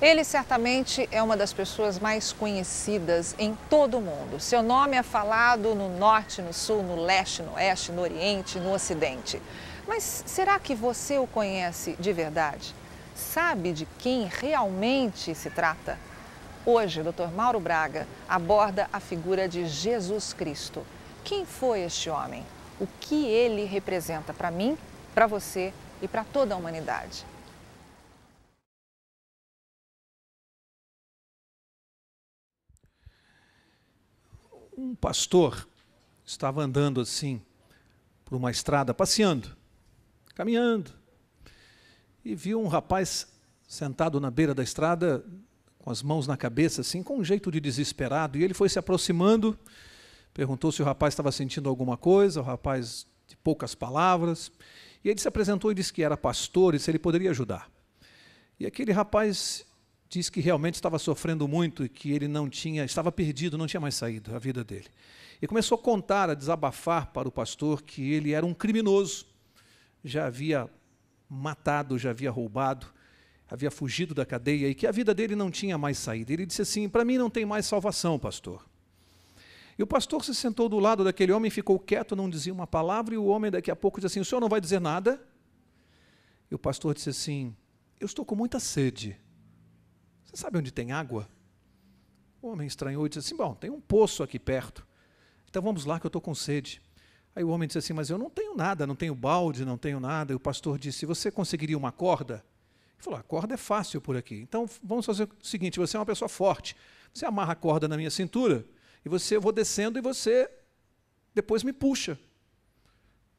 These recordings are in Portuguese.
Ele certamente é uma das pessoas mais conhecidas em todo o mundo. Seu nome é falado no norte, no sul, no leste, no oeste, no oriente, no ocidente. Mas será que você o conhece de verdade? Sabe de quem realmente se trata? Hoje, o Dr. Mauro Braga aborda a figura de Jesus Cristo. Quem foi este homem? O que ele representa para mim, para você e para toda a humanidade? um pastor estava andando assim por uma estrada, passeando, caminhando, e viu um rapaz sentado na beira da estrada, com as mãos na cabeça, assim, com um jeito de desesperado, e ele foi se aproximando, perguntou se o rapaz estava sentindo alguma coisa, o rapaz de poucas palavras, e ele se apresentou e disse que era pastor e se ele poderia ajudar. E aquele rapaz diz que realmente estava sofrendo muito e que ele não tinha, estava perdido, não tinha mais saído a vida dele. E começou a contar, a desabafar para o pastor que ele era um criminoso, já havia matado, já havia roubado, havia fugido da cadeia e que a vida dele não tinha mais saída. Ele disse assim: Para mim não tem mais salvação, pastor. E o pastor se sentou do lado daquele homem, ficou quieto, não dizia uma palavra, e o homem daqui a pouco disse assim: O senhor não vai dizer nada? E o pastor disse assim: Eu estou com muita sede. Você sabe onde tem água? O homem estranhou e disse assim: Bom, tem um poço aqui perto. Então vamos lá que eu estou com sede. Aí o homem disse assim: Mas eu não tenho nada, não tenho balde, não tenho nada. E o pastor disse: Você conseguiria uma corda? Ele falou: A corda é fácil por aqui. Então vamos fazer o seguinte: você é uma pessoa forte. Você amarra a corda na minha cintura e você eu vou descendo e você depois me puxa.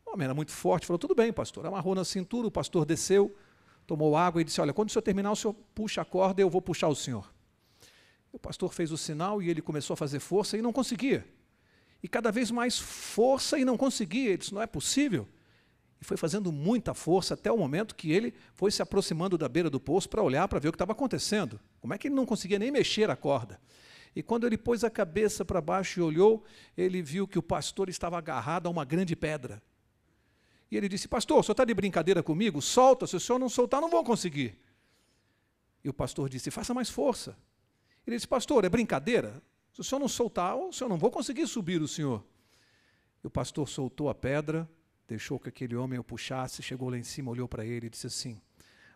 O homem era muito forte, falou: Tudo bem, pastor. Amarrou na cintura, o pastor desceu tomou água e disse: Olha, quando o senhor terminar, o senhor puxa a corda e eu vou puxar o senhor. O pastor fez o sinal e ele começou a fazer força e não conseguia. E cada vez mais força e não conseguia. Ele disse: Não é possível. E foi fazendo muita força até o momento que ele foi se aproximando da beira do poço para olhar para ver o que estava acontecendo. Como é que ele não conseguia nem mexer a corda? E quando ele pôs a cabeça para baixo e olhou, ele viu que o pastor estava agarrado a uma grande pedra. E ele disse: Pastor, o senhor está de brincadeira comigo? Solta, se o senhor não soltar, não vou conseguir. E o pastor disse: Faça mais força. Ele disse: Pastor, é brincadeira? Se o senhor não soltar, o senhor não vou conseguir subir o senhor. E o pastor soltou a pedra, deixou que aquele homem o puxasse, chegou lá em cima, olhou para ele e disse assim: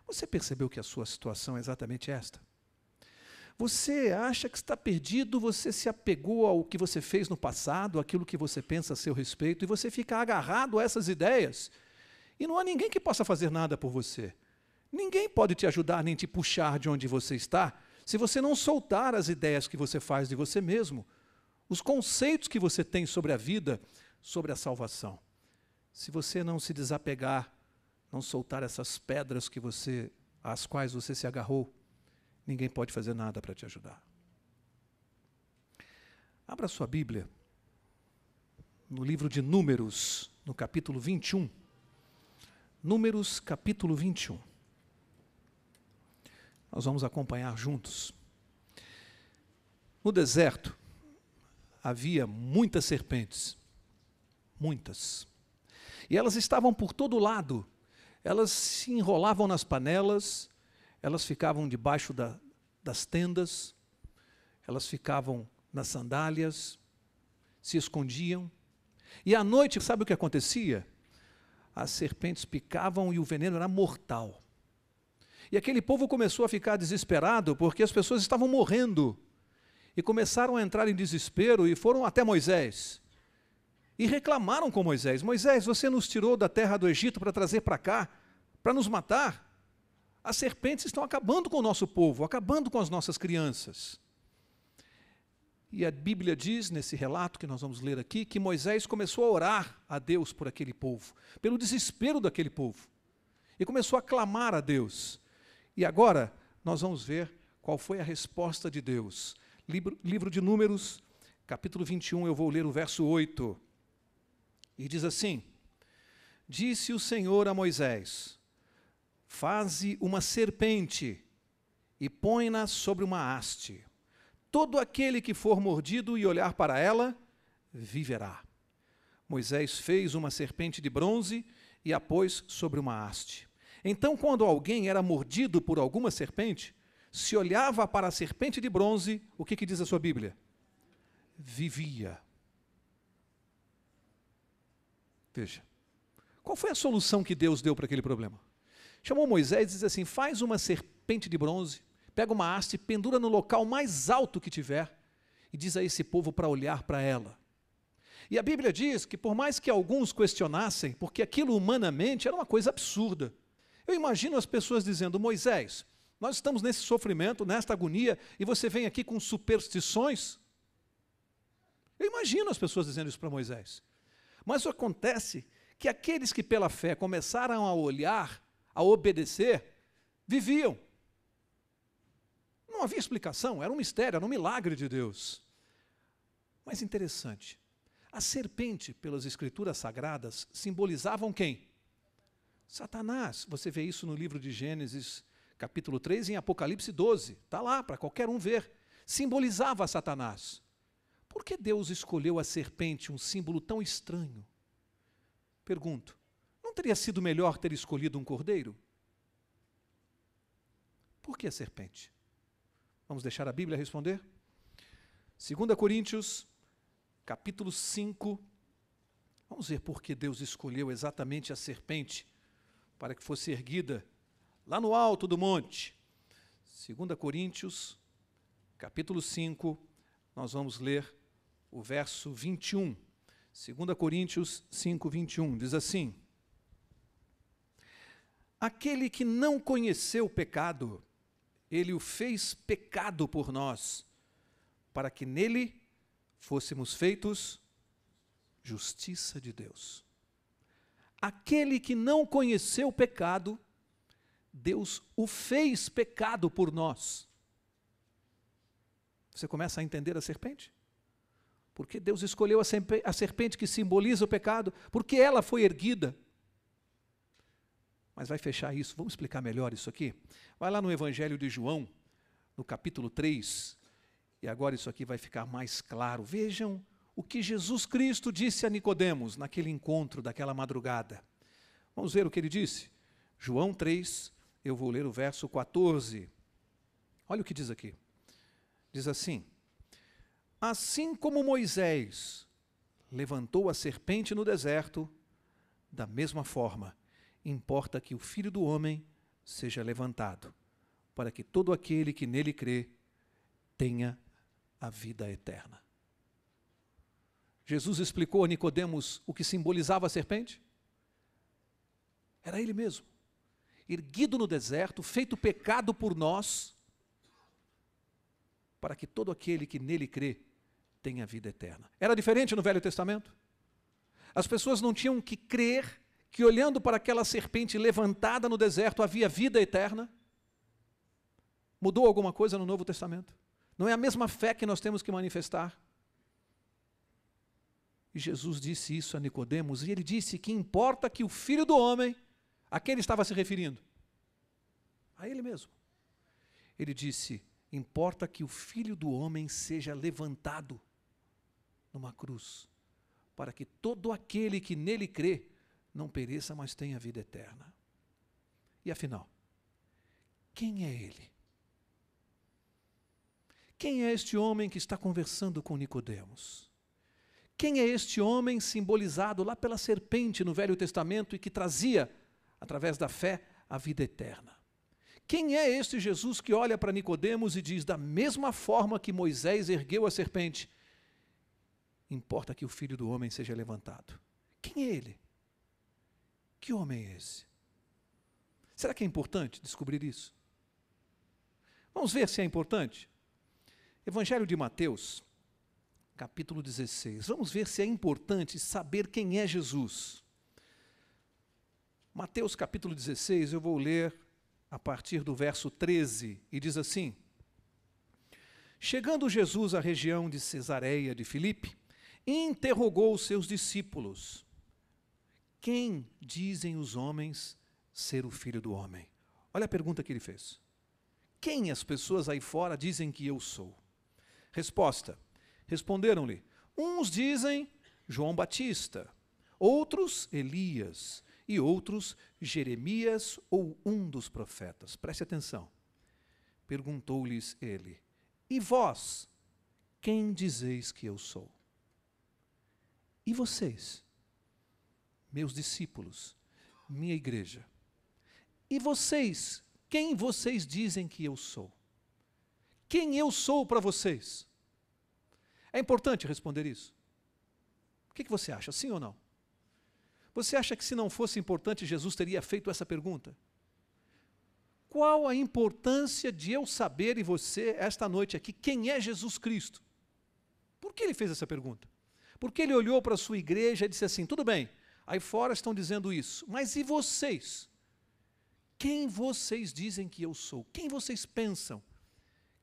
Você percebeu que a sua situação é exatamente esta? Você acha que está perdido, você se apegou ao que você fez no passado, aquilo que você pensa a seu respeito, e você fica agarrado a essas ideias. E não há ninguém que possa fazer nada por você. Ninguém pode te ajudar nem te puxar de onde você está, se você não soltar as ideias que você faz de você mesmo, os conceitos que você tem sobre a vida, sobre a salvação. Se você não se desapegar, não soltar essas pedras que você às quais você se agarrou, ninguém pode fazer nada para te ajudar. Abra sua Bíblia no livro de Números, no capítulo 21. Números, capítulo 21. Nós vamos acompanhar juntos. No deserto havia muitas serpentes, muitas. E elas estavam por todo lado. Elas se enrolavam nas panelas, elas ficavam debaixo da, das tendas, elas ficavam nas sandálias, se escondiam. E à noite, sabe o que acontecia? As serpentes picavam e o veneno era mortal. E aquele povo começou a ficar desesperado porque as pessoas estavam morrendo. E começaram a entrar em desespero e foram até Moisés. E reclamaram com Moisés: Moisés, você nos tirou da terra do Egito para trazer para cá, para nos matar. As serpentes estão acabando com o nosso povo, acabando com as nossas crianças. E a Bíblia diz, nesse relato que nós vamos ler aqui, que Moisés começou a orar a Deus por aquele povo, pelo desespero daquele povo. E começou a clamar a Deus. E agora nós vamos ver qual foi a resposta de Deus. Livro, livro de Números, capítulo 21, eu vou ler o verso 8. E diz assim: Disse o Senhor a Moisés: Faze uma serpente e põe-na sobre uma haste. Todo aquele que for mordido e olhar para ela, viverá. Moisés fez uma serpente de bronze e a pôs sobre uma haste. Então, quando alguém era mordido por alguma serpente, se olhava para a serpente de bronze, o que, que diz a sua Bíblia? Vivia. Veja, qual foi a solução que Deus deu para aquele problema? Chamou Moisés e disse assim: Faz uma serpente de bronze, pega uma haste, pendura no local mais alto que tiver e diz a esse povo para olhar para ela. E a Bíblia diz que, por mais que alguns questionassem, porque aquilo humanamente era uma coisa absurda, eu imagino as pessoas dizendo: Moisés, nós estamos nesse sofrimento, nesta agonia, e você vem aqui com superstições? Eu imagino as pessoas dizendo isso para Moisés. Mas acontece é que aqueles que pela fé começaram a olhar a obedecer, viviam. Não havia explicação, era um mistério, era um milagre de Deus. Mas interessante, a serpente, pelas escrituras sagradas, simbolizavam quem? Satanás. Você vê isso no livro de Gênesis, capítulo 3, em Apocalipse 12. Está lá para qualquer um ver. Simbolizava Satanás. Por que Deus escolheu a serpente, um símbolo tão estranho? Pergunto teria sido melhor ter escolhido um cordeiro? Por que a serpente? Vamos deixar a Bíblia responder? 2 Coríntios, capítulo 5. Vamos ver por que Deus escolheu exatamente a serpente para que fosse erguida lá no alto do monte. 2 Coríntios, capítulo 5, nós vamos ler o verso 21. 2 Coríntios 5, 21, diz assim. Aquele que não conheceu o pecado, ele o fez pecado por nós, para que nele fôssemos feitos justiça de Deus. Aquele que não conheceu o pecado, Deus o fez pecado por nós. Você começa a entender a serpente? Porque Deus escolheu a serpente que simboliza o pecado, porque ela foi erguida mas vai fechar isso. Vamos explicar melhor isso aqui? Vai lá no Evangelho de João, no capítulo 3, e agora isso aqui vai ficar mais claro. Vejam o que Jesus Cristo disse a Nicodemos naquele encontro daquela madrugada. Vamos ver o que ele disse? João 3, eu vou ler o verso 14. Olha o que diz aqui. Diz assim: Assim como Moisés levantou a serpente no deserto, da mesma forma importa que o Filho do Homem seja levantado, para que todo aquele que nele crê tenha a vida eterna. Jesus explicou a Nicodemos o que simbolizava a serpente? Era ele mesmo. Erguido no deserto, feito pecado por nós, para que todo aquele que nele crê tenha a vida eterna. Era diferente no Velho Testamento? As pessoas não tinham que crer que olhando para aquela serpente levantada no deserto havia vida eterna? Mudou alguma coisa no Novo Testamento? Não é a mesma fé que nós temos que manifestar? E Jesus disse isso a Nicodemos, e ele disse que importa que o filho do homem, a quem ele estava se referindo? A ele mesmo. Ele disse: importa que o filho do homem seja levantado numa cruz, para que todo aquele que nele crê não pereça, mas tenha vida eterna. E afinal, quem é ele? Quem é este homem que está conversando com Nicodemos? Quem é este homem simbolizado lá pela serpente no Velho Testamento e que trazia, através da fé, a vida eterna? Quem é este Jesus que olha para Nicodemos e diz: "Da mesma forma que Moisés ergueu a serpente, importa que o filho do homem seja levantado"? Quem é ele? Que homem é esse? Será que é importante descobrir isso? Vamos ver se é importante? Evangelho de Mateus, capítulo 16. Vamos ver se é importante saber quem é Jesus. Mateus, capítulo 16, eu vou ler a partir do verso 13, e diz assim: Chegando Jesus à região de Cesareia de Filipe, interrogou os seus discípulos quem dizem os homens ser o filho do homem? Olha a pergunta que ele fez. Quem as pessoas aí fora dizem que eu sou? Resposta: Responderam-lhe: Uns dizem João Batista, outros Elias e outros Jeremias ou um dos profetas. Preste atenção. Perguntou-lhes ele: E vós, quem dizeis que eu sou? E vocês? meus discípulos, minha igreja. E vocês, quem vocês dizem que eu sou? Quem eu sou para vocês? É importante responder isso. O que, que você acha, sim ou não? Você acha que se não fosse importante, Jesus teria feito essa pergunta? Qual a importância de eu saber e você, esta noite aqui, quem é Jesus Cristo? Por que ele fez essa pergunta? Porque ele olhou para a sua igreja e disse assim: tudo bem, aí fora estão dizendo isso. Mas e vocês? Quem vocês dizem que eu sou? Quem vocês pensam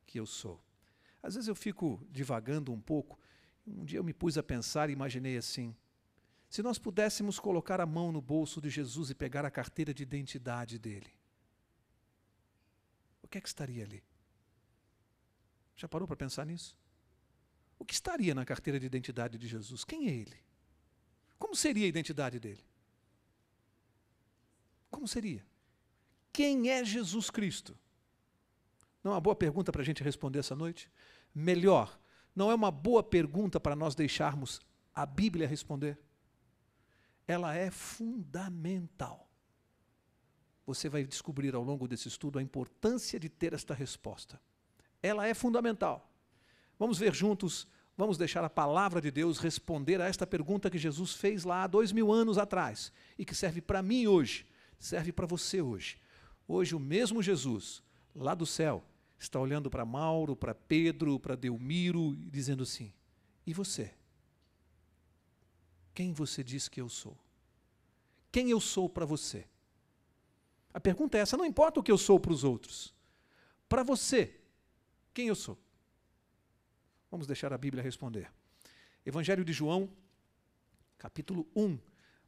que eu sou? Às vezes eu fico divagando um pouco. Um dia eu me pus a pensar e imaginei assim: se nós pudéssemos colocar a mão no bolso de Jesus e pegar a carteira de identidade dele, o que é que estaria ali? Já parou para pensar nisso? O que estaria na carteira de identidade de Jesus? Quem é ele? Como seria a identidade dele? Como seria? Quem é Jesus Cristo? Não é uma boa pergunta para a gente responder essa noite? Melhor, não é uma boa pergunta para nós deixarmos a Bíblia responder? Ela é fundamental. Você vai descobrir ao longo desse estudo a importância de ter esta resposta. Ela é fundamental. Vamos ver juntos Vamos deixar a palavra de Deus responder a esta pergunta que Jesus fez lá há dois mil anos atrás e que serve para mim hoje, serve para você hoje. Hoje, o mesmo Jesus, lá do céu, está olhando para Mauro, para Pedro, para Delmiro e dizendo assim: E você? Quem você diz que eu sou? Quem eu sou para você? A pergunta é essa: não importa o que eu sou para os outros, para você, quem eu sou? Vamos deixar a Bíblia responder. Evangelho de João, capítulo 1.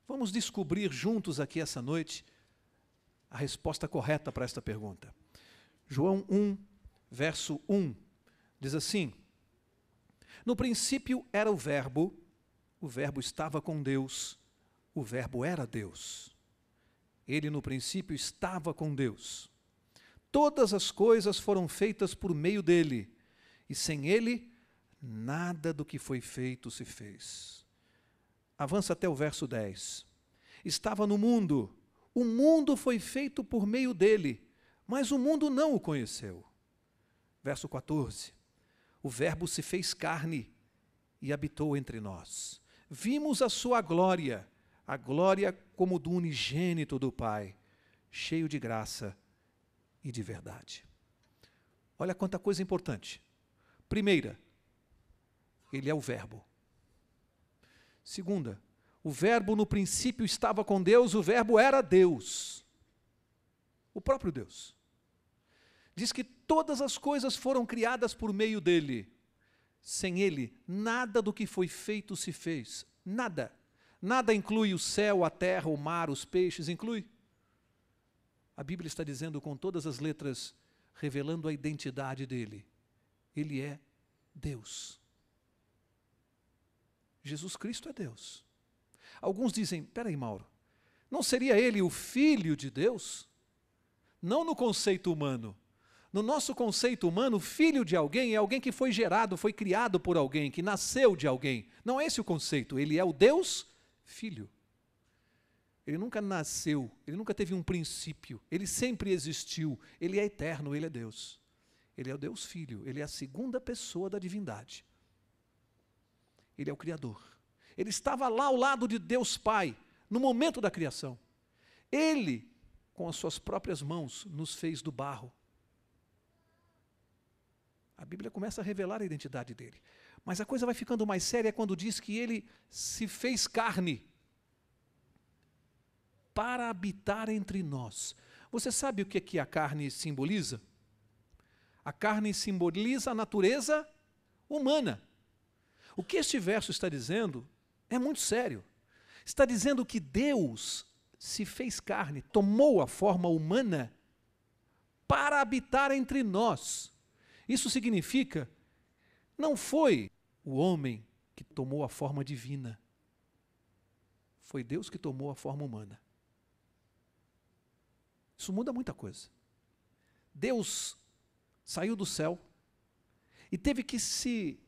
Vamos descobrir juntos aqui essa noite a resposta correta para esta pergunta. João 1, verso 1, diz assim: No princípio era o Verbo, o Verbo estava com Deus, o Verbo era Deus. Ele no princípio estava com Deus. Todas as coisas foram feitas por meio dele, e sem ele, nada do que foi feito se fez. Avança até o verso 10. Estava no mundo, o mundo foi feito por meio dele, mas o mundo não o conheceu. Verso 14. O Verbo se fez carne e habitou entre nós. Vimos a sua glória, a glória como do unigênito do Pai, cheio de graça e de verdade. Olha quanta coisa importante. Primeira, ele é o Verbo. Segunda, o Verbo no princípio estava com Deus, o Verbo era Deus, o próprio Deus. Diz que todas as coisas foram criadas por meio dele. Sem ele, nada do que foi feito se fez. Nada. Nada inclui o céu, a terra, o mar, os peixes, inclui. A Bíblia está dizendo com todas as letras, revelando a identidade dele. Ele é Deus. Jesus Cristo é Deus. Alguns dizem: peraí, Mauro, não seria ele o Filho de Deus? Não no conceito humano. No nosso conceito humano, filho de alguém é alguém que foi gerado, foi criado por alguém, que nasceu de alguém. Não é esse o conceito. Ele é o Deus Filho. Ele nunca nasceu, ele nunca teve um princípio, ele sempre existiu, ele é eterno, ele é Deus. Ele é o Deus Filho, ele é a segunda pessoa da divindade. Ele é o Criador. Ele estava lá ao lado de Deus Pai, no momento da criação. Ele, com as suas próprias mãos, nos fez do barro. A Bíblia começa a revelar a identidade dele. Mas a coisa vai ficando mais séria quando diz que ele se fez carne para habitar entre nós. Você sabe o que, é que a carne simboliza? A carne simboliza a natureza humana. O que este verso está dizendo é muito sério. Está dizendo que Deus se fez carne, tomou a forma humana para habitar entre nós. Isso significa não foi o homem que tomou a forma divina. Foi Deus que tomou a forma humana. Isso muda muita coisa. Deus saiu do céu e teve que se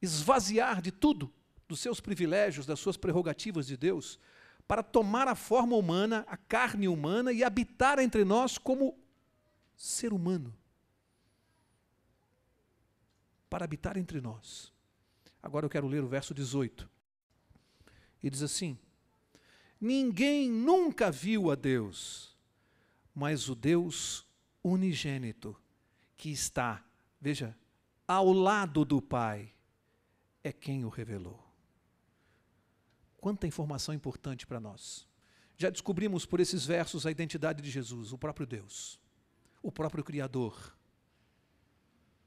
esvaziar de tudo, dos seus privilégios, das suas prerrogativas de Deus, para tomar a forma humana, a carne humana e habitar entre nós como ser humano. Para habitar entre nós. Agora eu quero ler o verso 18. E diz assim: Ninguém nunca viu a Deus, mas o Deus unigênito que está, veja, ao lado do Pai é quem o revelou. Quanta informação importante para nós. Já descobrimos por esses versos a identidade de Jesus, o próprio Deus, o próprio Criador.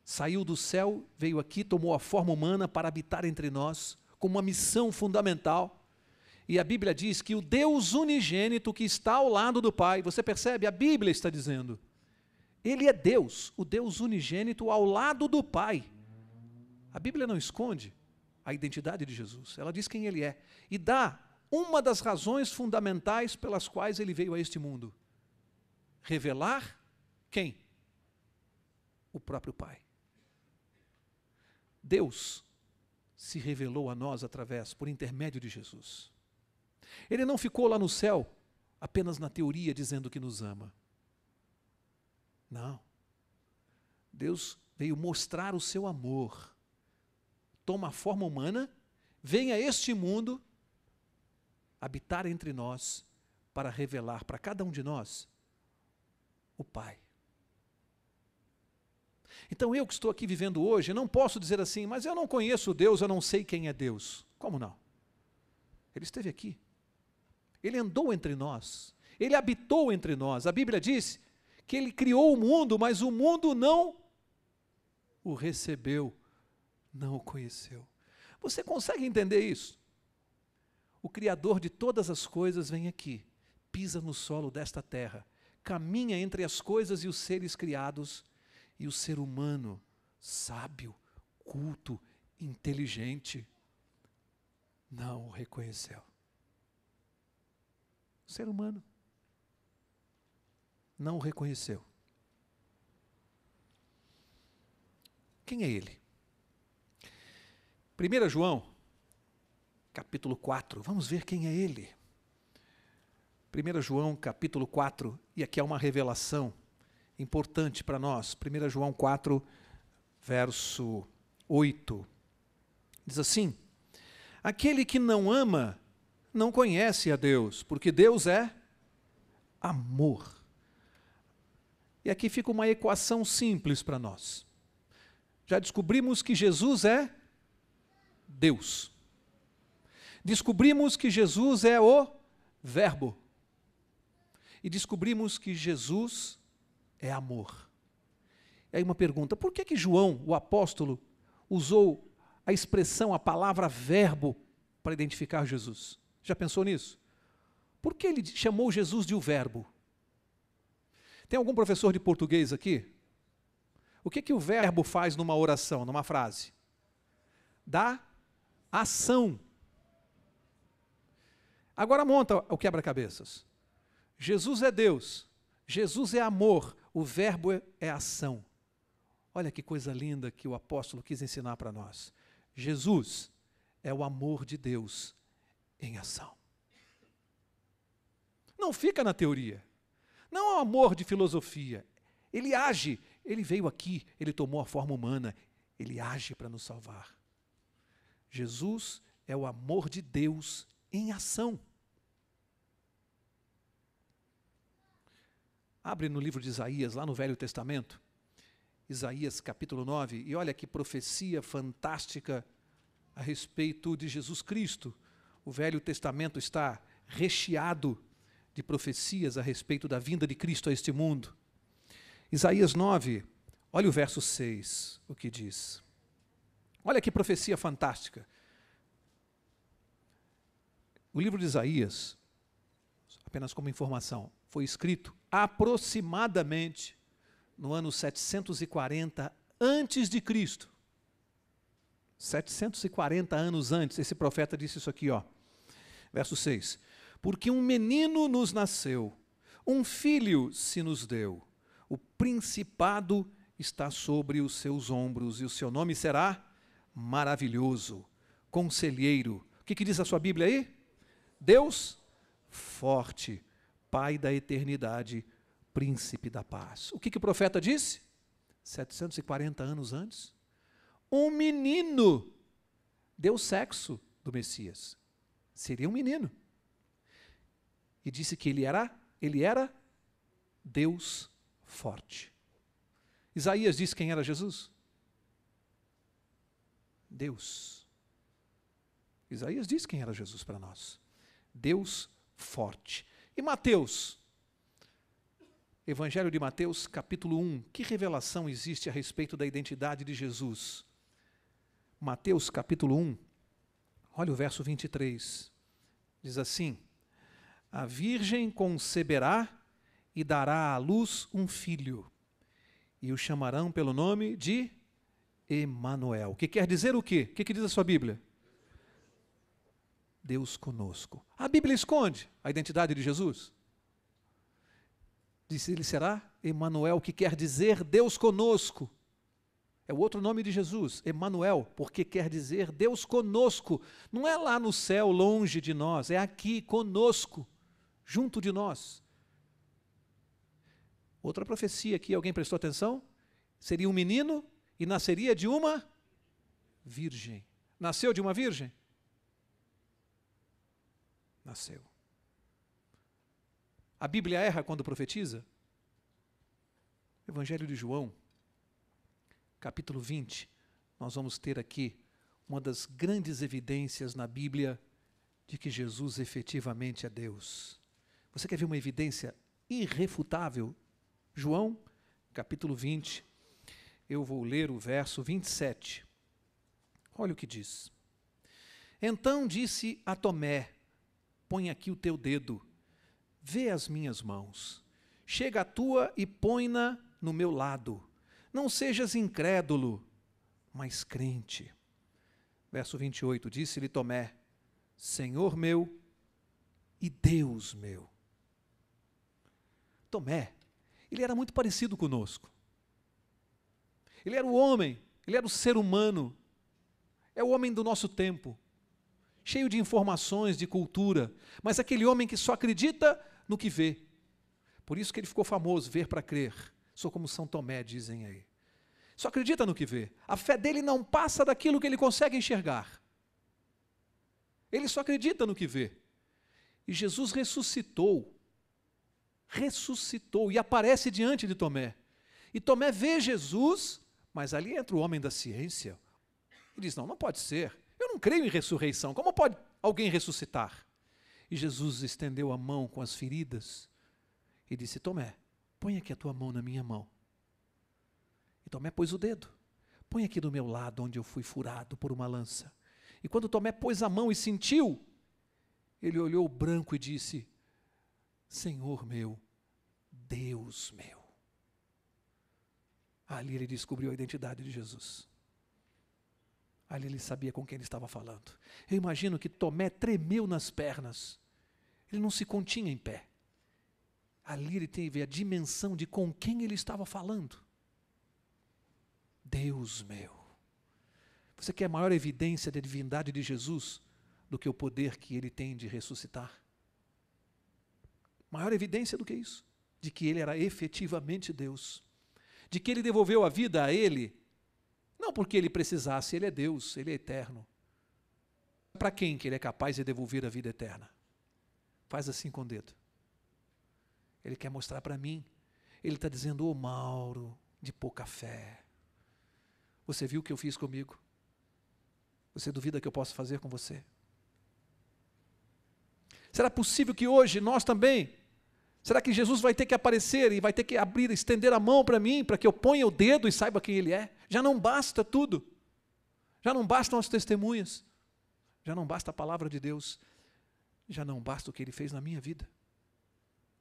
Saiu do céu, veio aqui, tomou a forma humana para habitar entre nós, com uma missão fundamental. E a Bíblia diz que o Deus unigênito que está ao lado do Pai, você percebe? A Bíblia está dizendo. Ele é Deus, o Deus unigênito ao lado do Pai. A Bíblia não esconde a identidade de Jesus, ela diz quem ele é e dá uma das razões fundamentais pelas quais ele veio a este mundo: revelar quem? O próprio Pai. Deus se revelou a nós através, por intermédio de Jesus. Ele não ficou lá no céu apenas na teoria dizendo que nos ama. Não. Deus veio mostrar o seu amor toma a forma humana, vem a este mundo habitar entre nós para revelar para cada um de nós o Pai. Então eu que estou aqui vivendo hoje, não posso dizer assim, mas eu não conheço Deus, eu não sei quem é Deus. Como não? Ele esteve aqui. Ele andou entre nós. Ele habitou entre nós. A Bíblia diz que ele criou o mundo, mas o mundo não o recebeu não o conheceu. Você consegue entender isso? O Criador de todas as coisas vem aqui, pisa no solo desta terra, caminha entre as coisas e os seres criados, e o ser humano, sábio, culto, inteligente, não o reconheceu. O ser humano não o reconheceu. Quem é ele? 1 João, capítulo 4, vamos ver quem é ele. 1 João, capítulo 4, e aqui há uma revelação importante para nós. 1 João 4, verso 8. Diz assim: Aquele que não ama não conhece a Deus, porque Deus é amor. E aqui fica uma equação simples para nós. Já descobrimos que Jesus é amor. Deus. Descobrimos que Jesus é o Verbo. E descobrimos que Jesus é amor. E aí uma pergunta: por que, que João, o apóstolo, usou a expressão, a palavra verbo para identificar Jesus? Já pensou nisso? Por que ele chamou Jesus de o verbo? Tem algum professor de português aqui? O que, que o verbo faz numa oração, numa frase? Dá ação. Agora monta o quebra-cabeças. Jesus é Deus, Jesus é amor, o Verbo é ação. Olha que coisa linda que o apóstolo quis ensinar para nós. Jesus é o amor de Deus em ação. Não fica na teoria. Não é o amor de filosofia. Ele age, ele veio aqui, ele tomou a forma humana, ele age para nos salvar. Jesus é o amor de Deus em ação. Abre no livro de Isaías, lá no Velho Testamento, Isaías capítulo 9, e olha que profecia fantástica a respeito de Jesus Cristo. O Velho Testamento está recheado de profecias a respeito da vinda de Cristo a este mundo. Isaías 9, olha o verso 6, o que diz. Olha que profecia fantástica. O livro de Isaías, apenas como informação, foi escrito aproximadamente no ano 740 antes de Cristo. 740 anos antes, esse profeta disse isso aqui, ó. Verso 6. Porque um menino nos nasceu, um filho se nos deu. O principado está sobre os seus ombros e o seu nome será maravilhoso, conselheiro. O que, que diz a sua Bíblia aí? Deus forte, Pai da eternidade, príncipe da paz. O que, que o profeta disse? 740 anos antes. Um menino deu sexo do Messias. Seria um menino. E disse que ele era, ele era Deus forte. Isaías disse quem era Jesus? Deus. Isaías diz quem era Jesus para nós. Deus forte. E Mateus? Evangelho de Mateus, capítulo 1. Que revelação existe a respeito da identidade de Jesus? Mateus, capítulo 1. Olha o verso 23. Diz assim: A virgem conceberá e dará à luz um filho, e o chamarão pelo nome de Emanuel, que quer dizer o quê? O que, que diz a sua Bíblia? Deus conosco. A Bíblia esconde a identidade de Jesus. Disse ele será Emanuel, que quer dizer Deus conosco. É o outro nome de Jesus, Emanuel, porque quer dizer Deus conosco. Não é lá no céu, longe de nós, é aqui conosco, junto de nós. Outra profecia aqui, alguém prestou atenção? Seria um menino e nasceria de uma virgem. Nasceu de uma virgem? Nasceu. A Bíblia erra quando profetiza? Evangelho de João, capítulo 20, nós vamos ter aqui uma das grandes evidências na Bíblia de que Jesus efetivamente é Deus. Você quer ver uma evidência irrefutável? João, capítulo 20, eu vou ler o verso 27. Olha o que diz. Então disse a Tomé: Põe aqui o teu dedo, vê as minhas mãos, chega a tua e põe-na no meu lado. Não sejas incrédulo, mas crente. Verso 28: Disse-lhe Tomé: Senhor meu e Deus meu. Tomé, ele era muito parecido conosco. Ele era o homem, ele era o ser humano. É o homem do nosso tempo, cheio de informações, de cultura, mas aquele homem que só acredita no que vê. Por isso que ele ficou famoso, ver para crer. Sou como São Tomé, dizem aí. Só acredita no que vê. A fé dele não passa daquilo que ele consegue enxergar. Ele só acredita no que vê. E Jesus ressuscitou. Ressuscitou e aparece diante de Tomé. E Tomé vê Jesus mas ali entra o homem da ciência e diz: Não, não pode ser. Eu não creio em ressurreição. Como pode alguém ressuscitar? E Jesus estendeu a mão com as feridas e disse: Tomé, põe aqui a tua mão na minha mão. E Tomé pôs o dedo. Põe aqui do meu lado onde eu fui furado por uma lança. E quando Tomé pôs a mão e sentiu, ele olhou branco e disse: Senhor meu, Deus meu. Ali ele descobriu a identidade de Jesus. Ali ele sabia com quem ele estava falando. Eu imagino que Tomé tremeu nas pernas. Ele não se continha em pé. Ali ele teve a dimensão de com quem ele estava falando. Deus meu. Você quer maior evidência da divindade de Jesus do que o poder que ele tem de ressuscitar? Maior evidência do que isso? De que ele era efetivamente Deus de que ele devolveu a vida a ele, não porque ele precisasse, ele é Deus, ele é eterno. Para quem que ele é capaz de devolver a vida eterna? Faz assim com o dedo. Ele quer mostrar para mim. Ele está dizendo, ô oh, Mauro, de pouca fé. Você viu o que eu fiz comigo? Você duvida que eu posso fazer com você? Será possível que hoje nós também Será que Jesus vai ter que aparecer e vai ter que abrir, estender a mão para mim, para que eu ponha o dedo e saiba quem ele é? Já não basta tudo. Já não bastam as testemunhas. Já não basta a palavra de Deus. Já não basta o que ele fez na minha vida.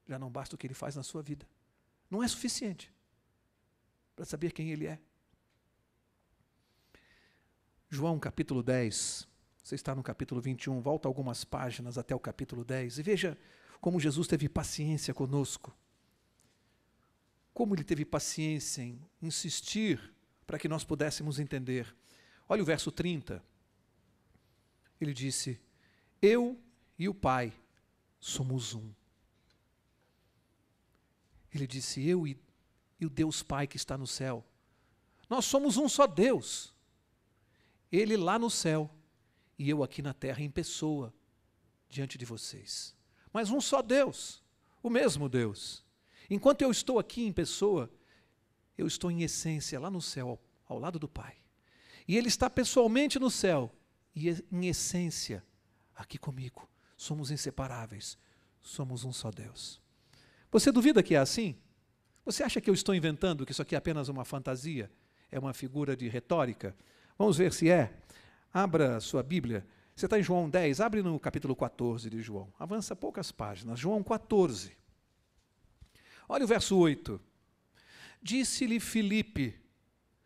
Já não basta o que ele faz na sua vida. Não é suficiente para saber quem ele é. João capítulo 10. Você está no capítulo 21, volta algumas páginas até o capítulo 10 e veja como Jesus teve paciência conosco, como ele teve paciência em insistir para que nós pudéssemos entender. Olha o verso 30. Ele disse: Eu e o Pai somos um. Ele disse: Eu e, e o Deus Pai que está no céu. Nós somos um só Deus. Ele lá no céu e eu aqui na terra em pessoa, diante de vocês mas um só Deus, o mesmo Deus. Enquanto eu estou aqui em pessoa, eu estou em essência lá no céu, ao, lado do Pai. E Ele está pessoalmente no céu e é em essência aqui comigo. Somos inseparáveis, somos um só Deus. Você duvida que é assim? Você acha que eu estou inventando, que isso aqui é apenas uma fantasia? É uma figura de retórica? Vamos ver se é. Abra sua Bíblia você está em João 10, abre no capítulo 14 de João. Avança poucas páginas. João 14. Olha o verso 8. Disse-lhe Filipe: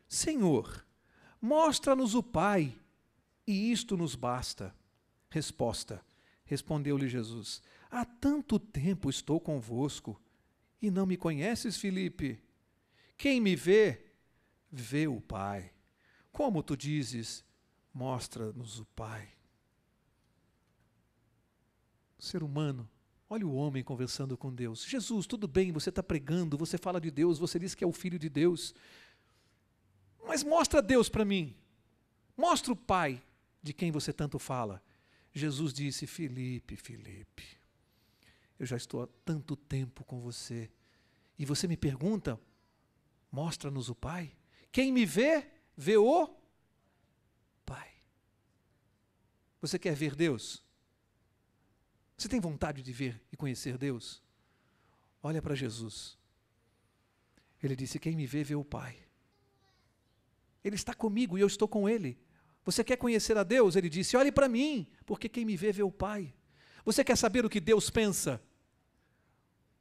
Senhor, mostra-nos o Pai, e isto nos basta. Resposta: Respondeu-lhe Jesus: Há tanto tempo estou convosco, e não me conheces, Filipe. Quem me vê, vê o Pai. Como tu dizes, mostra-nos o Pai o ser humano. Olha o homem conversando com Deus. Jesus, tudo bem, você está pregando, você fala de Deus, você diz que é o Filho de Deus. Mas mostra Deus para mim. Mostra o Pai de quem você tanto fala. Jesus disse: Felipe, Felipe, eu já estou há tanto tempo com você. E você me pergunta: mostra-nos o Pai? Quem me vê, vê o Pai. Você quer ver Deus? Você tem vontade de ver e conhecer Deus? Olha para Jesus. Ele disse: Quem me vê, vê o Pai. Ele está comigo e eu estou com ele. Você quer conhecer a Deus? Ele disse: Olhe para mim, porque quem me vê, vê o Pai. Você quer saber o que Deus pensa?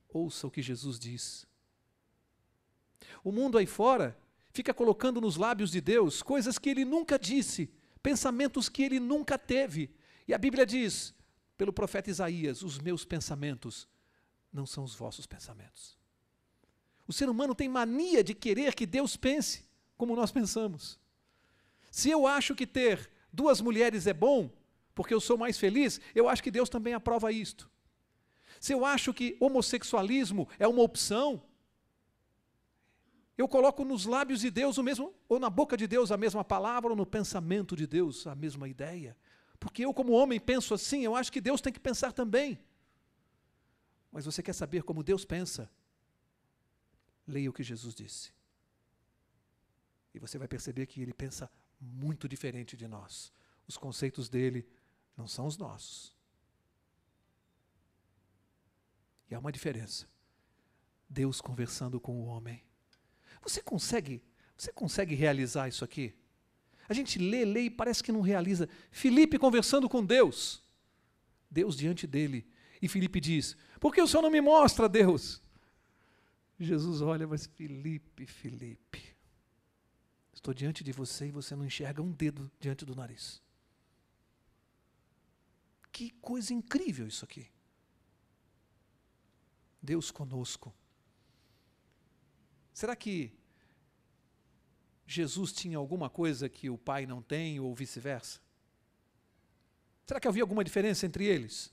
Ouça o que Jesus diz. O mundo aí fora fica colocando nos lábios de Deus coisas que ele nunca disse, pensamentos que ele nunca teve. E a Bíblia diz: pelo profeta Isaías: os meus pensamentos não são os vossos pensamentos. O ser humano tem mania de querer que Deus pense como nós pensamos. Se eu acho que ter duas mulheres é bom, porque eu sou mais feliz, eu acho que Deus também aprova isto. Se eu acho que homossexualismo é uma opção, eu coloco nos lábios de Deus o mesmo, ou na boca de Deus a mesma palavra, ou no pensamento de Deus a mesma ideia. Porque eu, como homem, penso assim, eu acho que Deus tem que pensar também. Mas você quer saber como Deus pensa? Leia o que Jesus disse. E você vai perceber que ele pensa muito diferente de nós. Os conceitos dele não são os nossos. E há uma diferença. Deus conversando com o homem. Você consegue, você consegue realizar isso aqui? A gente lê, lê e parece que não realiza. Felipe conversando com Deus, Deus diante dele. E Felipe diz: Por que o senhor não me mostra, Deus? Jesus olha, mas Felipe, Felipe, estou diante de você e você não enxerga um dedo diante do nariz. Que coisa incrível isso aqui. Deus conosco. Será que Jesus tinha alguma coisa que o pai não tem ou vice-versa? Será que havia alguma diferença entre eles?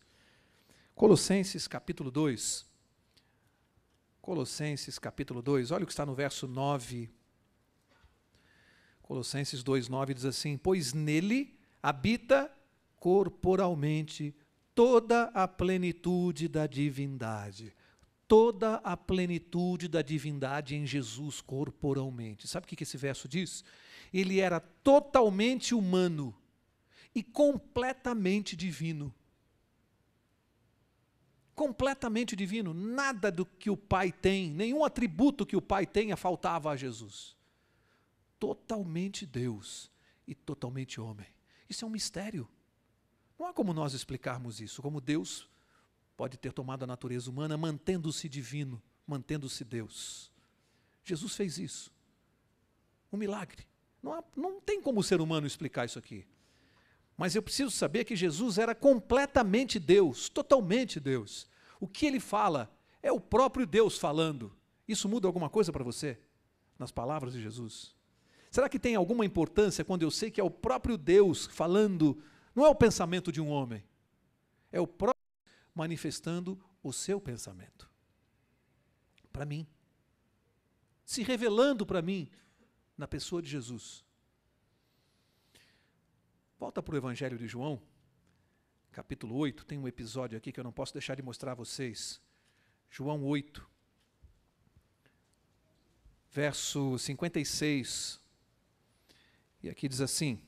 Colossenses capítulo 2. Colossenses capítulo 2, olha o que está no verso 9. Colossenses 9 diz assim: "Pois nele habita corporalmente toda a plenitude da divindade." toda a plenitude da divindade em Jesus corporalmente. Sabe o que esse verso diz? Ele era totalmente humano e completamente divino. Completamente divino. Nada do que o Pai tem, nenhum atributo que o Pai tenha faltava a Jesus. Totalmente Deus e totalmente homem. Isso é um mistério. Não há como nós explicarmos isso, como Deus pode ter tomado a natureza humana, mantendo-se divino, mantendo-se Deus. Jesus fez isso. Um milagre. Não, há, não tem como o ser humano explicar isso aqui. Mas eu preciso saber que Jesus era completamente Deus, totalmente Deus. O que ele fala é o próprio Deus falando. Isso muda alguma coisa para você? Nas palavras de Jesus? Será que tem alguma importância quando eu sei que é o próprio Deus falando? Não é o pensamento de um homem, é o próprio manifestando o seu pensamento para mim, se revelando para mim na pessoa de Jesus. Volta para o Evangelho de João, capítulo 8, tem um episódio aqui que eu não posso deixar de mostrar a vocês. João 8, verso 56. E aqui diz assim: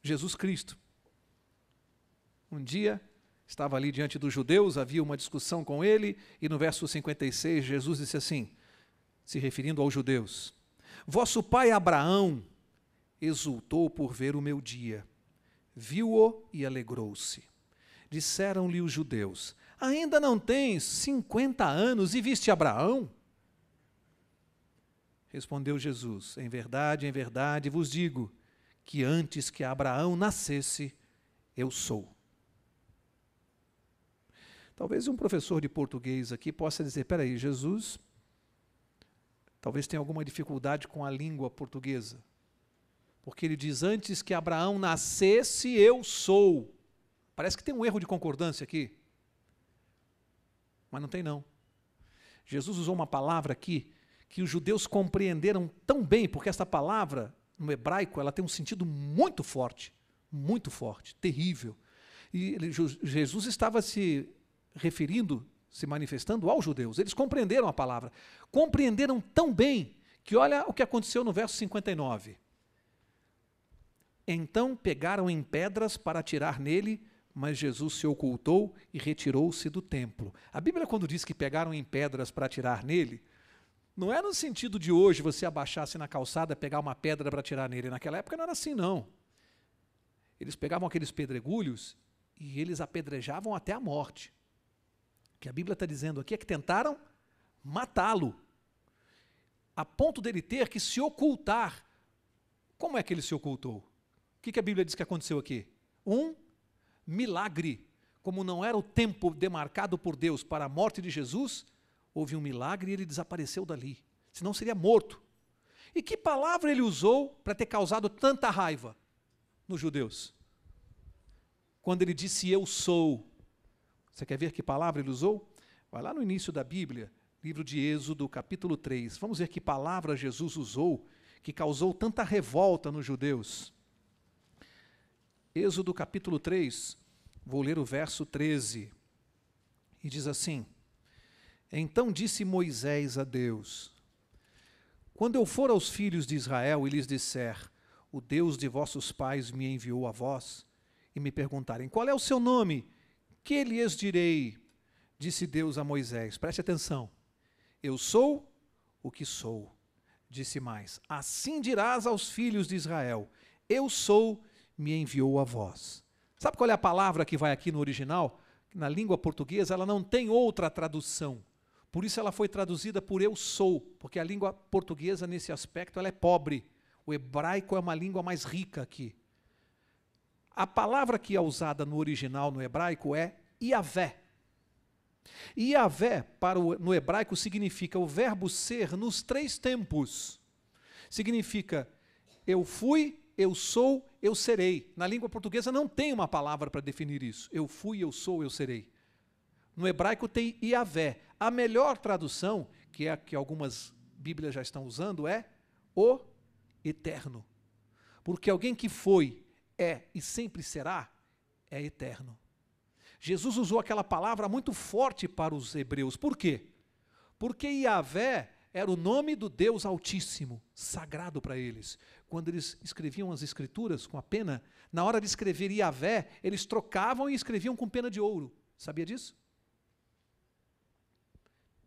Jesus Cristo, um dia estava ali diante dos judeus, havia uma discussão com ele, e no verso 56 Jesus disse assim, se referindo aos judeus: Vosso pai Abraão exultou por ver o meu dia, viu-o e alegrou-se. Disseram-lhe os judeus: Ainda não tens 50 anos e viste Abraão? Respondeu Jesus: Em verdade, em verdade vos digo que antes que Abraão nascesse, eu sou. Talvez um professor de português aqui possa dizer: peraí, Jesus talvez tenha alguma dificuldade com a língua portuguesa. Porque ele diz: Antes que Abraão nascesse, eu sou. Parece que tem um erro de concordância aqui. Mas não tem, não. Jesus usou uma palavra aqui que os judeus compreenderam tão bem, porque essa palavra, no hebraico, ela tem um sentido muito forte, muito forte, terrível. E ele, Jesus estava se referindo, se manifestando aos judeus. Eles compreenderam a palavra. Compreenderam tão bem que olha o que aconteceu no verso 59. Então pegaram em pedras para atirar nele, mas Jesus se ocultou e retirou-se do templo. A Bíblia, quando diz que pegaram em pedras para atirar nele, não era no sentido de hoje você abaixar-se na calçada, pegar uma pedra para atirar nele. Naquela época não era assim, não. Eles pegavam aqueles pedregulhos e eles apedrejavam até a morte que a Bíblia está dizendo aqui é que tentaram matá-lo, a ponto dele ter que se ocultar. Como é que ele se ocultou? O que, que a Bíblia diz que aconteceu aqui? Um milagre. Como não era o tempo demarcado por Deus para a morte de Jesus, houve um milagre e ele desapareceu dali. Senão seria morto. E que palavra ele usou para ter causado tanta raiva nos judeus? Quando ele disse: Eu sou você quer ver que palavra ele usou? Vai lá no início da Bíblia, livro de Êxodo, capítulo 3. Vamos ver que palavra Jesus usou que causou tanta revolta nos judeus. Êxodo capítulo 3, vou ler o verso 13. E diz assim: Então disse Moisés a Deus: Quando eu for aos filhos de Israel e lhes disser: O Deus de vossos pais me enviou a vós, e me perguntarem: Qual é o seu nome? Que lhes direi? Disse Deus a Moisés. Preste atenção. Eu sou o que sou. Disse mais: Assim dirás aos filhos de Israel: Eu sou, me enviou a vós. Sabe qual é a palavra que vai aqui no original? Na língua portuguesa, ela não tem outra tradução. Por isso ela foi traduzida por eu sou, porque a língua portuguesa nesse aspecto ela é pobre. O hebraico é uma língua mais rica aqui a palavra que é usada no original, no hebraico, é Iavé. Iavé, para o, no hebraico, significa o verbo ser nos três tempos. Significa eu fui, eu sou, eu serei. Na língua portuguesa não tem uma palavra para definir isso. Eu fui, eu sou, eu serei. No hebraico tem Iavé. A melhor tradução, que é a que algumas Bíblias já estão usando, é o eterno. Porque alguém que foi, é e sempre será, é eterno. Jesus usou aquela palavra muito forte para os hebreus. Por quê? Porque Yahvé era o nome do Deus Altíssimo, sagrado para eles. Quando eles escreviam as escrituras com a pena, na hora de escrever Yahvé, eles trocavam e escreviam com pena de ouro. Sabia disso?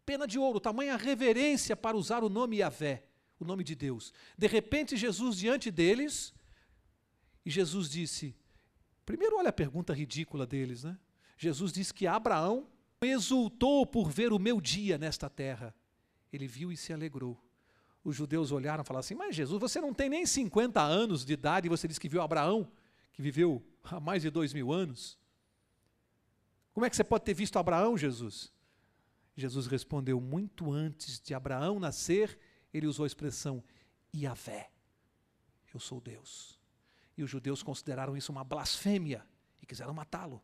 Pena de ouro, tamanha reverência para usar o nome Yahvé, o nome de Deus. De repente, Jesus, diante deles, e Jesus disse: primeiro, olha a pergunta ridícula deles, né? Jesus disse que Abraão exultou por ver o meu dia nesta terra. Ele viu e se alegrou. Os judeus olharam e falaram assim: Mas Jesus, você não tem nem 50 anos de idade e você disse que viu Abraão, que viveu há mais de dois mil anos. Como é que você pode ter visto Abraão, Jesus? Jesus respondeu: Muito antes de Abraão nascer, ele usou a expressão Iavé. Eu sou Deus. E os judeus consideraram isso uma blasfêmia e quiseram matá-lo.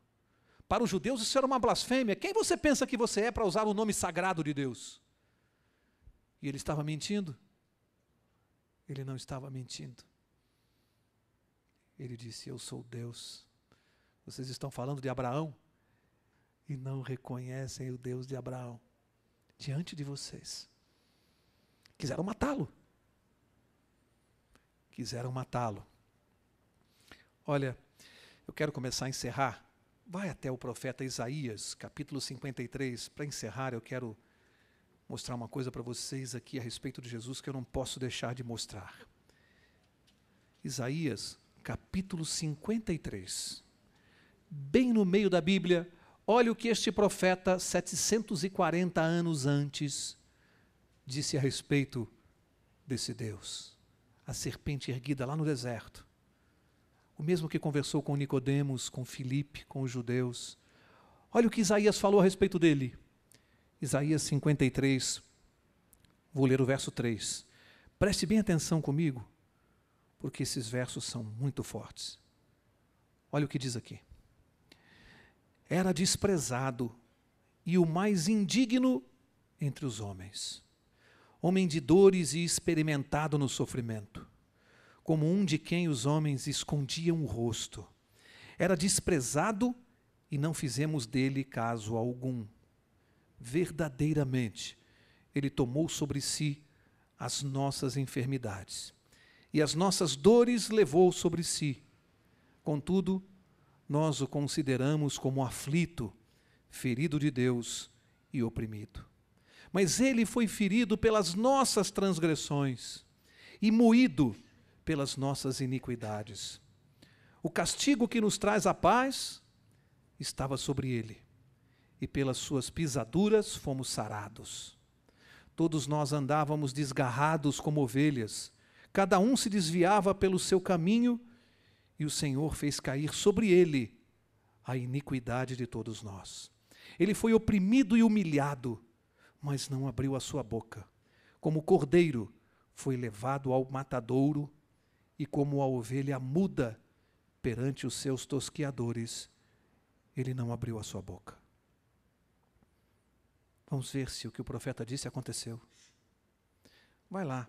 Para os judeus, isso era uma blasfêmia. Quem você pensa que você é para usar o nome sagrado de Deus? E ele estava mentindo? Ele não estava mentindo. Ele disse: Eu sou Deus. Vocês estão falando de Abraão e não reconhecem o Deus de Abraão diante de vocês. Quiseram matá-lo. Quiseram matá-lo. Olha, eu quero começar a encerrar. Vai até o profeta Isaías, capítulo 53. Para encerrar, eu quero mostrar uma coisa para vocês aqui a respeito de Jesus que eu não posso deixar de mostrar. Isaías, capítulo 53. Bem no meio da Bíblia, olha o que este profeta, 740 anos antes, disse a respeito desse Deus. A serpente erguida lá no deserto o mesmo que conversou com Nicodemos, com Filipe, com os judeus. Olha o que Isaías falou a respeito dele. Isaías 53, vou ler o verso 3. Preste bem atenção comigo, porque esses versos são muito fortes. Olha o que diz aqui. Era desprezado e o mais indigno entre os homens, homem de dores e experimentado no sofrimento como um de quem os homens escondiam o rosto. Era desprezado e não fizemos dele caso algum. Verdadeiramente, ele tomou sobre si as nossas enfermidades e as nossas dores levou sobre si. Contudo, nós o consideramos como aflito, ferido de Deus e oprimido. Mas ele foi ferido pelas nossas transgressões e moído pelas nossas iniquidades. O castigo que nos traz a paz estava sobre ele, e pelas suas pisaduras fomos sarados. Todos nós andávamos desgarrados como ovelhas, cada um se desviava pelo seu caminho, e o Senhor fez cair sobre ele a iniquidade de todos nós. Ele foi oprimido e humilhado, mas não abriu a sua boca. Como cordeiro, foi levado ao matadouro e como a ovelha muda perante os seus tosqueadores, ele não abriu a sua boca. Vamos ver se o que o profeta disse aconteceu. Vai lá,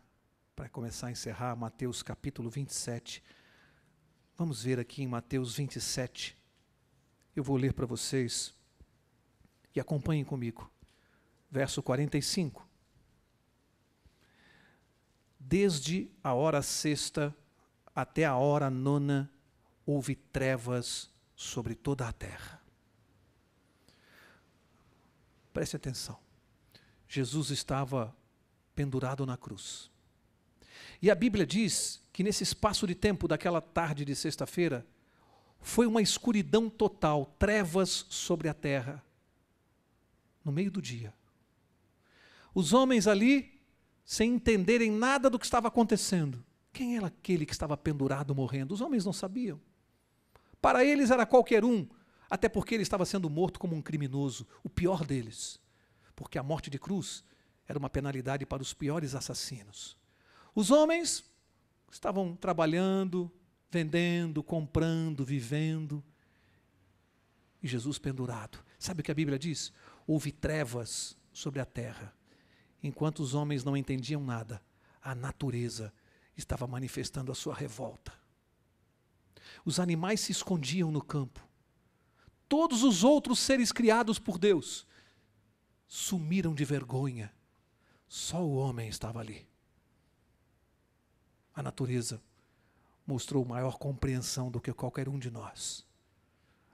para começar a encerrar, Mateus capítulo 27. Vamos ver aqui em Mateus 27. Eu vou ler para vocês e acompanhem comigo. Verso 45. Desde a hora sexta até a hora nona houve trevas sobre toda a terra. Preste atenção. Jesus estava pendurado na cruz. E a Bíblia diz que nesse espaço de tempo daquela tarde de sexta-feira, foi uma escuridão total, trevas sobre a terra, no meio do dia. Os homens ali, sem entenderem nada do que estava acontecendo, quem era aquele que estava pendurado morrendo? Os homens não sabiam. Para eles era qualquer um, até porque ele estava sendo morto como um criminoso, o pior deles. Porque a morte de cruz era uma penalidade para os piores assassinos. Os homens estavam trabalhando, vendendo, comprando, vivendo. E Jesus pendurado. Sabe o que a Bíblia diz? Houve trevas sobre a terra. Enquanto os homens não entendiam nada, a natureza estava manifestando a sua revolta. Os animais se escondiam no campo. Todos os outros seres criados por Deus sumiram de vergonha. Só o homem estava ali. A natureza mostrou maior compreensão do que qualquer um de nós.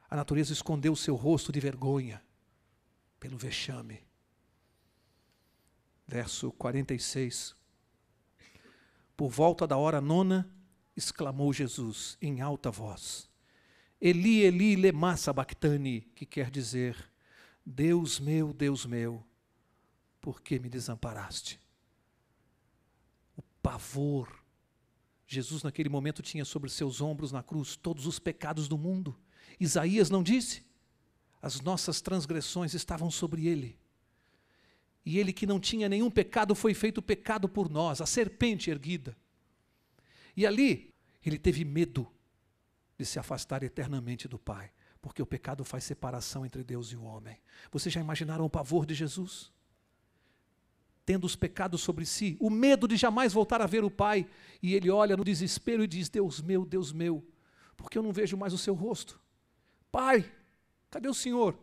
A natureza escondeu seu rosto de vergonha pelo vexame. Verso 46. Por volta da hora nona, exclamou Jesus em alta voz: Eli, Eli, lema sabactani, que quer dizer: Deus meu, Deus meu, por que me desamparaste? O pavor. Jesus, naquele momento, tinha sobre seus ombros na cruz todos os pecados do mundo. Isaías não disse? As nossas transgressões estavam sobre ele e ele que não tinha nenhum pecado foi feito pecado por nós, a serpente erguida. E ali ele teve medo de se afastar eternamente do Pai, porque o pecado faz separação entre Deus e o homem. Vocês já imaginaram o pavor de Jesus? Tendo os pecados sobre si, o medo de jamais voltar a ver o Pai, e ele olha no desespero e diz: Deus meu, Deus meu, porque eu não vejo mais o seu rosto. Pai, cadê o Senhor?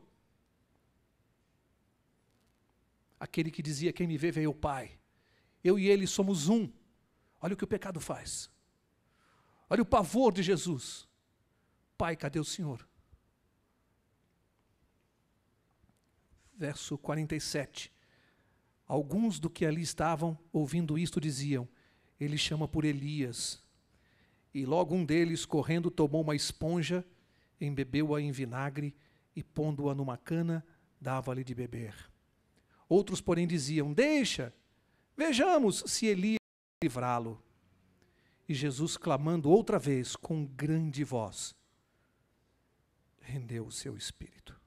aquele que dizia: Quem me vê, veio o Pai. Eu e ele somos um. Olha o que o pecado faz. Olha o pavor de Jesus. Pai, cadê o Senhor? Verso 47. Alguns do que ali estavam ouvindo isto diziam: Ele chama por Elias. E logo um deles, correndo, tomou uma esponja, embebeu-a em vinagre e, pondo-a numa cana, dava-lhe de beber. Outros, porém, diziam: Deixa, vejamos se Elias livrá-lo. E Jesus, clamando outra vez com grande voz, rendeu o seu espírito.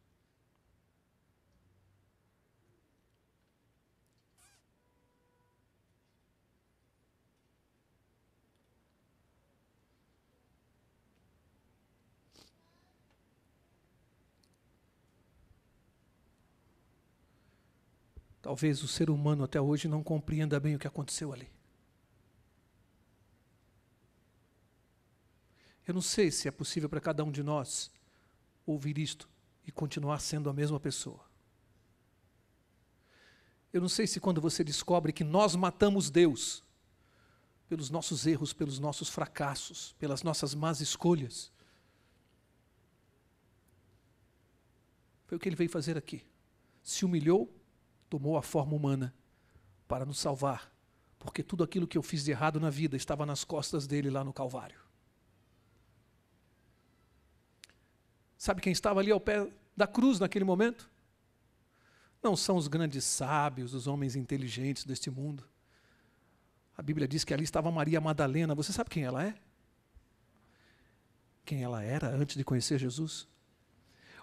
Talvez o ser humano até hoje não compreenda bem o que aconteceu ali. Eu não sei se é possível para cada um de nós ouvir isto e continuar sendo a mesma pessoa. Eu não sei se quando você descobre que nós matamos Deus pelos nossos erros, pelos nossos fracassos, pelas nossas más escolhas. Foi o que ele veio fazer aqui. Se humilhou tomou a forma humana para nos salvar, porque tudo aquilo que eu fiz de errado na vida estava nas costas dele lá no Calvário. Sabe quem estava ali ao pé da cruz naquele momento? Não são os grandes sábios, os homens inteligentes deste mundo. A Bíblia diz que ali estava Maria Madalena. Você sabe quem ela é? Quem ela era antes de conhecer Jesus?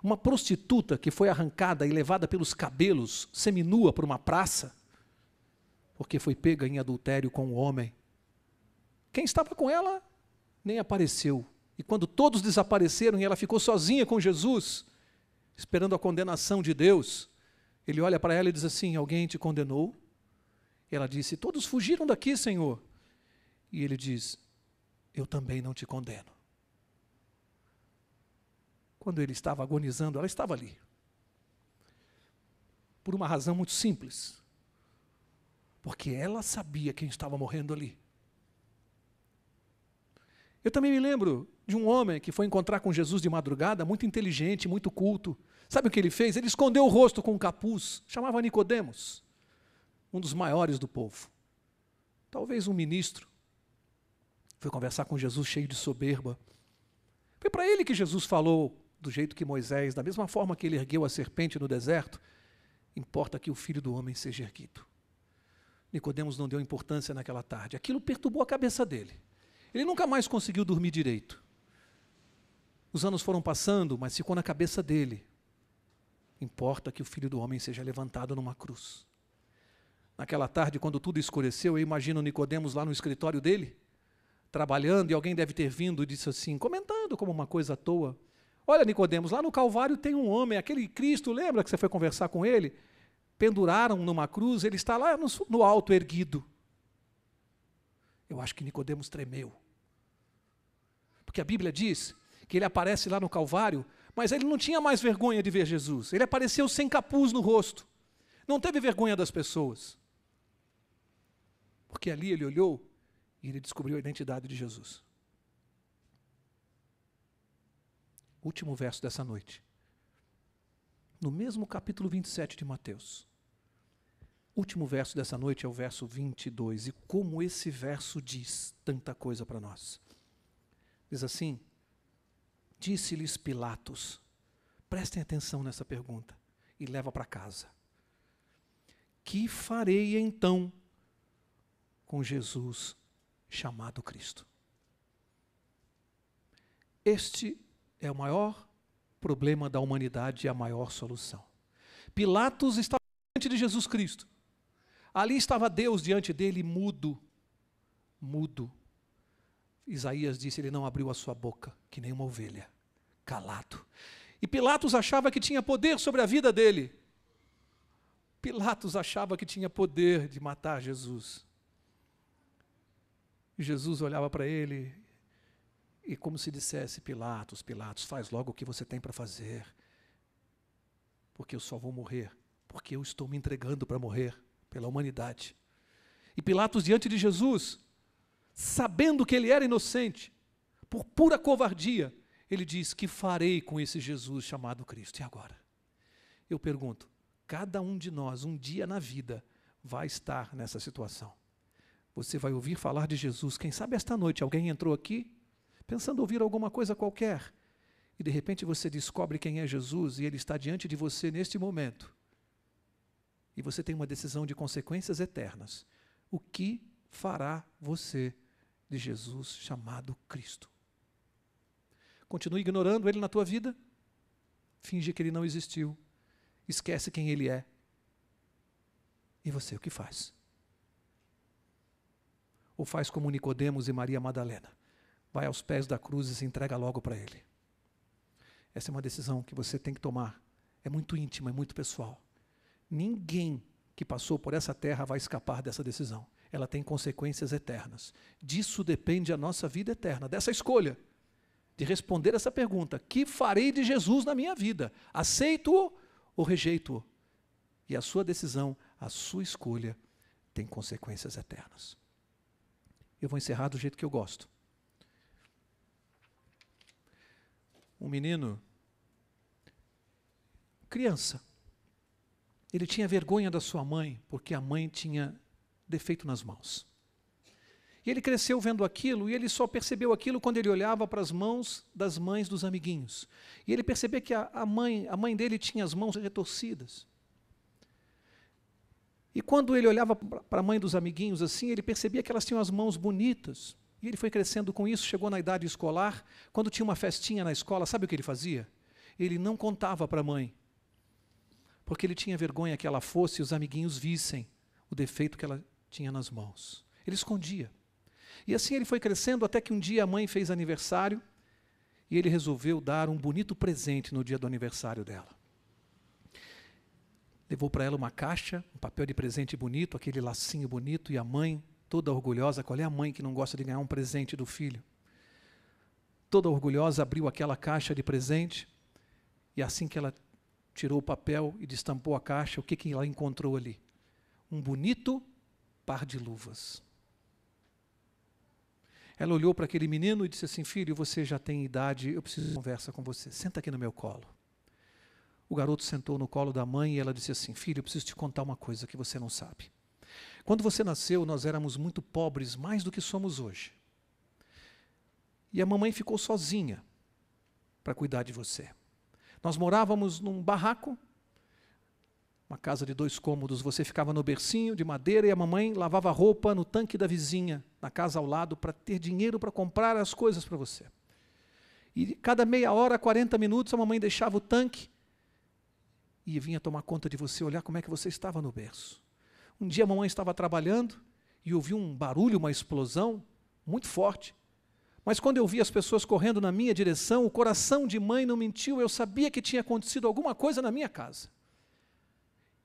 Uma prostituta que foi arrancada e levada pelos cabelos, seminua por uma praça, porque foi pega em adultério com um homem. Quem estava com ela nem apareceu. E quando todos desapareceram e ela ficou sozinha com Jesus, esperando a condenação de Deus, ele olha para ela e diz assim: Alguém te condenou? Ela disse: Todos fugiram daqui, Senhor. E ele diz: Eu também não te condeno quando ele estava agonizando, ela estava ali. Por uma razão muito simples. Porque ela sabia quem estava morrendo ali. Eu também me lembro de um homem que foi encontrar com Jesus de madrugada, muito inteligente, muito culto. Sabe o que ele fez? Ele escondeu o rosto com um capuz, chamava Nicodemos, um dos maiores do povo. Talvez um ministro. Foi conversar com Jesus cheio de soberba. Foi para ele que Jesus falou do jeito que Moisés, da mesma forma que ele ergueu a serpente no deserto, importa que o filho do homem seja erguido. Nicodemos não deu importância naquela tarde. Aquilo perturbou a cabeça dele. Ele nunca mais conseguiu dormir direito. Os anos foram passando, mas ficou na cabeça dele. Importa que o filho do homem seja levantado numa cruz. Naquela tarde, quando tudo escureceu, eu imagino Nicodemos lá no escritório dele, trabalhando, e alguém deve ter vindo e disse assim, comentando como uma coisa à toa: Olha, Nicodemos, lá no Calvário tem um homem, aquele Cristo, lembra que você foi conversar com ele? Penduraram numa cruz, ele está lá no, no alto erguido. Eu acho que Nicodemos tremeu. Porque a Bíblia diz que ele aparece lá no Calvário, mas ele não tinha mais vergonha de ver Jesus. Ele apareceu sem capuz no rosto. Não teve vergonha das pessoas. Porque ali ele olhou e ele descobriu a identidade de Jesus. último verso dessa noite. No mesmo capítulo 27 de Mateus. Último verso dessa noite é o verso 22. E como esse verso diz tanta coisa para nós. Diz assim: Disse-lhes Pilatos, prestem atenção nessa pergunta e leva para casa. Que farei então com Jesus chamado Cristo? Este é o maior problema da humanidade e é a maior solução. Pilatos estava diante de Jesus Cristo. Ali estava Deus diante dele, mudo, mudo. Isaías disse: Ele não abriu a sua boca, que nem uma ovelha, calado. E Pilatos achava que tinha poder sobre a vida dele. Pilatos achava que tinha poder de matar Jesus. Jesus olhava para ele e como se dissesse, Pilatos, Pilatos, faz logo o que você tem para fazer, porque eu só vou morrer, porque eu estou me entregando para morrer pela humanidade. E Pilatos, diante de Jesus, sabendo que ele era inocente, por pura covardia, ele diz: Que farei com esse Jesus chamado Cristo? E agora? Eu pergunto: cada um de nós, um dia na vida, vai estar nessa situação. Você vai ouvir falar de Jesus. Quem sabe esta noite alguém entrou aqui pensando ouvir alguma coisa qualquer. E de repente você descobre quem é Jesus e ele está diante de você neste momento. E você tem uma decisão de consequências eternas. O que fará você de Jesus chamado Cristo? Continue ignorando ele na tua vida? Finge que ele não existiu. Esquece quem ele é. E você o que faz? Ou faz como Nicodemos e Maria Madalena? vai aos pés da cruz e se entrega logo para Ele. Essa é uma decisão que você tem que tomar. É muito íntima, é muito pessoal. Ninguém que passou por essa terra vai escapar dessa decisão. Ela tem consequências eternas. Disso depende a nossa vida eterna, dessa escolha. De responder essa pergunta: que farei de Jesus na minha vida? Aceito-o ou rejeito-o? E a sua decisão, a sua escolha, tem consequências eternas. Eu vou encerrar do jeito que eu gosto. um menino, criança. Ele tinha vergonha da sua mãe, porque a mãe tinha defeito nas mãos. E ele cresceu vendo aquilo, e ele só percebeu aquilo quando ele olhava para as mãos das mães dos amiguinhos. E ele percebia que a, a, mãe, a mãe dele tinha as mãos retorcidas. E quando ele olhava para a mãe dos amiguinhos assim, ele percebia que elas tinham as mãos bonitas. E ele foi crescendo com isso, chegou na idade escolar. Quando tinha uma festinha na escola, sabe o que ele fazia? Ele não contava para a mãe, porque ele tinha vergonha que ela fosse e os amiguinhos vissem o defeito que ela tinha nas mãos. Ele escondia. E assim ele foi crescendo até que um dia a mãe fez aniversário e ele resolveu dar um bonito presente no dia do aniversário dela. Levou para ela uma caixa, um papel de presente bonito, aquele lacinho bonito, e a mãe toda orgulhosa, qual é a mãe que não gosta de ganhar um presente do filho? Toda orgulhosa abriu aquela caixa de presente e assim que ela tirou o papel e destampou a caixa, o que, que ela encontrou ali? Um bonito par de luvas. Ela olhou para aquele menino e disse assim: Filho, você já tem idade, eu preciso conversa com você. Senta aqui no meu colo. O garoto sentou no colo da mãe e ela disse assim: Filho, eu preciso te contar uma coisa que você não sabe. Quando você nasceu, nós éramos muito pobres, mais do que somos hoje. E a mamãe ficou sozinha para cuidar de você. Nós morávamos num barraco, uma casa de dois cômodos. Você ficava no bercinho de madeira e a mamãe lavava roupa no tanque da vizinha, na casa ao lado, para ter dinheiro para comprar as coisas para você. E cada meia hora, 40 minutos, a mamãe deixava o tanque e vinha tomar conta de você, olhar como é que você estava no berço. Um dia a mamãe estava trabalhando e ouvi um barulho, uma explosão muito forte. Mas quando eu vi as pessoas correndo na minha direção, o coração de mãe não mentiu, eu sabia que tinha acontecido alguma coisa na minha casa.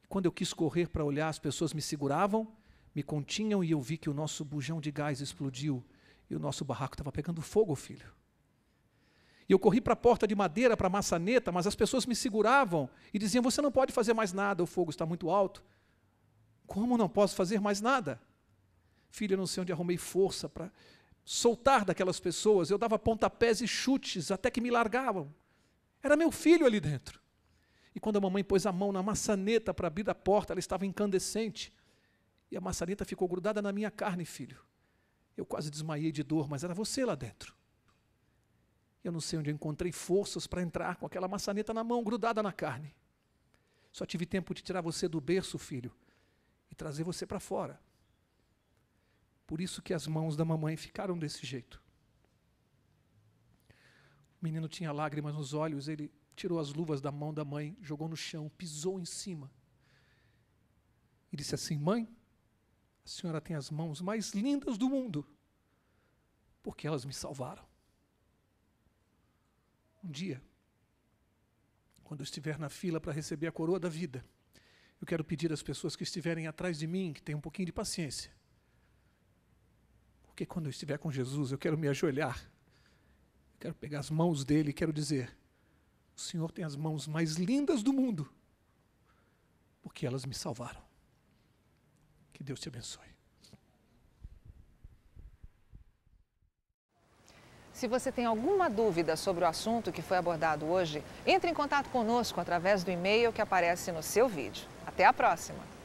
Quando eu quis correr para olhar, as pessoas me seguravam, me continham e eu vi que o nosso bujão de gás explodiu e o nosso barraco estava pegando fogo, filho. E eu corri para a porta de madeira, para a maçaneta, mas as pessoas me seguravam e diziam: Você não pode fazer mais nada, o fogo está muito alto. Como não posso fazer mais nada? Filha, não sei onde arrumei força para soltar daquelas pessoas. Eu dava pontapés e chutes até que me largavam. Era meu filho ali dentro. E quando a mamãe pôs a mão na maçaneta para abrir a porta, ela estava incandescente. E a maçaneta ficou grudada na minha carne, filho. Eu quase desmaiei de dor, mas era você lá dentro. Eu não sei onde eu encontrei forças para entrar com aquela maçaneta na mão, grudada na carne. Só tive tempo de tirar você do berço, filho, trazer você para fora. Por isso que as mãos da mamãe ficaram desse jeito. O menino tinha lágrimas nos olhos, ele tirou as luvas da mão da mãe, jogou no chão, pisou em cima. E disse assim: Mãe, a senhora tem as mãos mais lindas do mundo, porque elas me salvaram. Um dia, quando eu estiver na fila para receber a coroa da vida, eu quero pedir às pessoas que estiverem atrás de mim que tenham um pouquinho de paciência. Porque quando eu estiver com Jesus, eu quero me ajoelhar. Eu quero pegar as mãos dele e quero dizer: O Senhor tem as mãos mais lindas do mundo, porque elas me salvaram. Que Deus te abençoe. Se você tem alguma dúvida sobre o assunto que foi abordado hoje, entre em contato conosco através do e-mail que aparece no seu vídeo. Até a próxima!